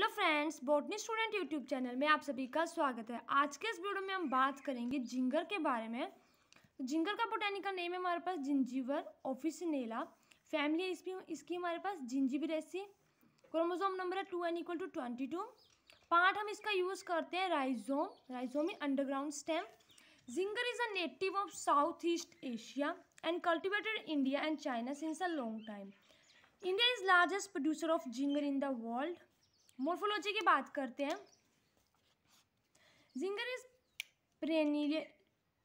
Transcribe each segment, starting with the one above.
Hello friends botany student YouTube channel में आप सभी का स्वागत है आज के इस वीडियो में हम बात करेंगे जिंगर के बारे में जिंगर का बोटेनिकल नेम है हमारे पास जिंजीवर ऑफिसनेला फैमिली इसकी इसकी हमारे पास जिंजीबरेसी क्रोमोजोम नंबर है two n equal to twenty two part हम इसका यूज़ करते हैं rhizome rhizome underground stem ginger is a native of South East Asia and cultivated India and China since a long time India is largest producer of ginger in the world morphology की बात करते हैं ginger is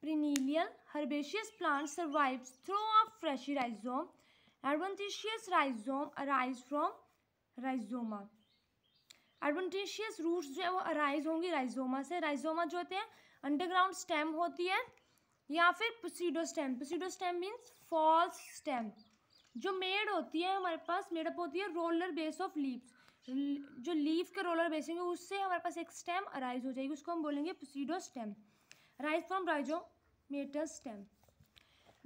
perennial herbaceous plant survives through of fresh rhizome adventitious rhizome arise from राइजोमा adventitious roots जो है वो arise होंगी राइजोमा से राइजोमा जो होते हैं अंडरग्राउंड स्टेम होती है या फिर pseudo stem pseudo stem means false stem जो मेड होती है हमारे पास मेडअप होती है रोलर बेस ऑफ लीव्स जो लीफ के रोलर बेसिंग है उससे हमारे पास एक स्टेम अराइज हो जाएगी उसको हम बोलेंगे pseudo stem rise from rhizomatous stem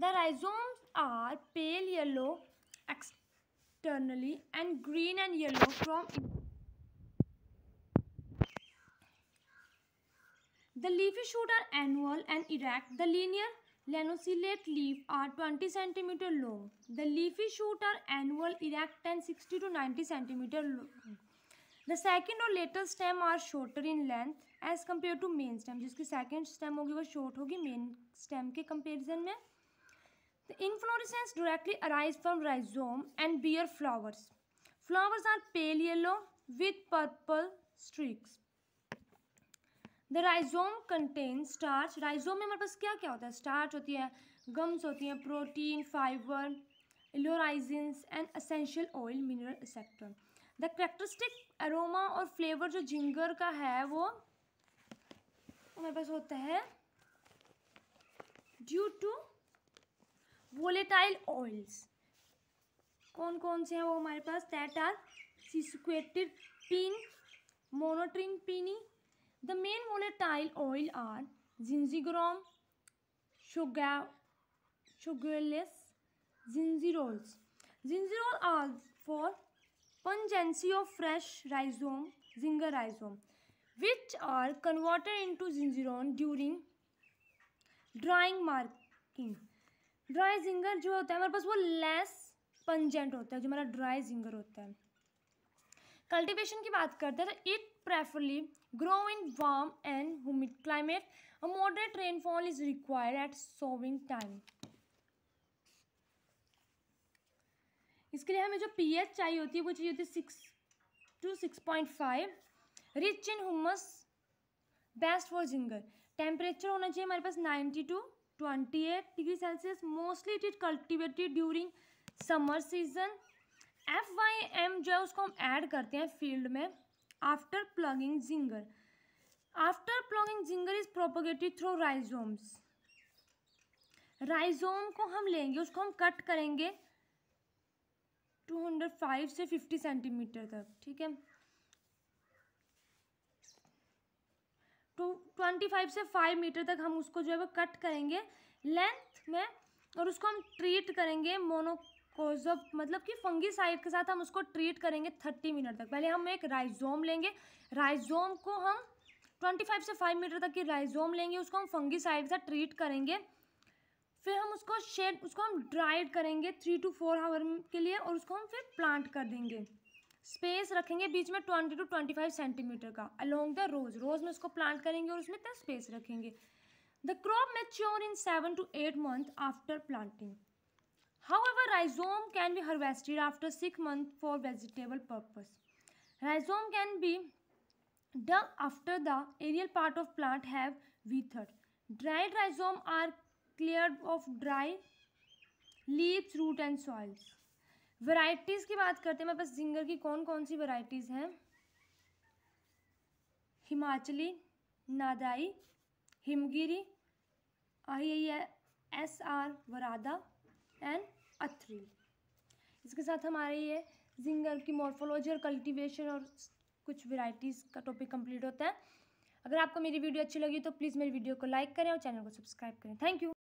the rhizomes are pale yellow externally and green and yellow from the leafy shoot are annual and erect the linear Lanocellate leaf are 20 cm long. The leafy shoot are annual, erect and 60 to 90 cm long. The second or later stem are shorter in length as compared to main stem. जिसकी second stem होगी वो short होगी main stem के comparison में. The inflorescence directly arise from rhizome and bear flowers. Flowers are pale yellow with purple streaks. The rhizome contain starch rhizome में हमारे पास क्या क्या होता है स्टार्च होती है गम्स होती हैं protein fibre oleoresins and essential oil mineral etcetera the characteristic aroma और फ्लेवर जो जिंगर का है वो हमारे पास होता है ड्यू टू वोलेटाइल ऑयल्स कौन कौन से हैं वो हमारे पास दैट आर सिसुकेटेड पीन मोनोट्रिन पीनी The main volatile oil are gingigram, sugar, sugarless, gingerols. Gingerol are for pungency of fresh rhizome, zinger rhizome, which are converted into gingeron during drying marking. Dry ginger जो होता है हमारे पास वो less pungent होता है जो हमारा dry जिंगर होता है कल्टीवेशन की बात करते हैं तो it preferably grow in warm and humid climate a moderate rainfall is required at sowing time इसके लिए हमें जो पीएच चाहिए होती है वो चाहिए होती है six to six point five rich in humus best for ginger temperature होना चाहिए हमारे पास ninety to twenty eight degree Celsius mostly it is cultivated during summer season F Y M जो है उसको हम ऐड करते हैं फील्ड में after ploughing ginger after ploughing ginger is propagated through rhizomes rhizome को हम लेंगे उसको हम कट करेंगे 205 से 50 सेंटीमीटर तक ठीक है टू ट्वेंटी फाइव से फाइव मीटर तक हम उसको जो है वो कट करेंगे लेंथ में और उसको हम ट्रीट करेंगे मोनो कोजोव मतलब कि फंगी साइड के साथ हम उसको ट्रीट करेंगे थर्टी मिनट तक पहले हम एक राइजोम लेंगे राइजोम को हम ट्वेंटी फाइव से फाइव मीटर तक की राइजोम लेंगे उसको हम साइड के साथ ट्रीट करेंगे फिर हम उसको शेड उसको हम ड्राइड करेंगे थ्री टू फोर आवर के लिए और उसको हम फिर प्लांट कर देंगे स्पेस रखेंगे बीच में twenty two twenty five centimetre का अलोंग द रोज रोज में उसको प्लांट करेंगे और उसमें इतना स्पेस रखेंगे the crop mature in seven to eight month after planting However, rhizome can be harvested after 6 months for vegetable purpose. Rhizome can be dug after the aerial part of plant have withered. Dried rhizome are cleared of dry leaves, root and soils. Varieties की बात करते हैं मेरे पास ginger की कौन कौन सी varieties हैं Himachali Nadia Himgiri I S R Varada and Athira इसके साथ हमारे ये जिंगर की मॉर्फोलॉजी और कल्टीवेशन और कुछ वेराइटीज़ का टॉपिक कंप्लीट होता है अगर आपको मेरी वीडियो अच्छी लगी तो प्लीज़ मेरी वीडियो को लाइक करें और चैनल को सब्सक्राइब करें थैंक यू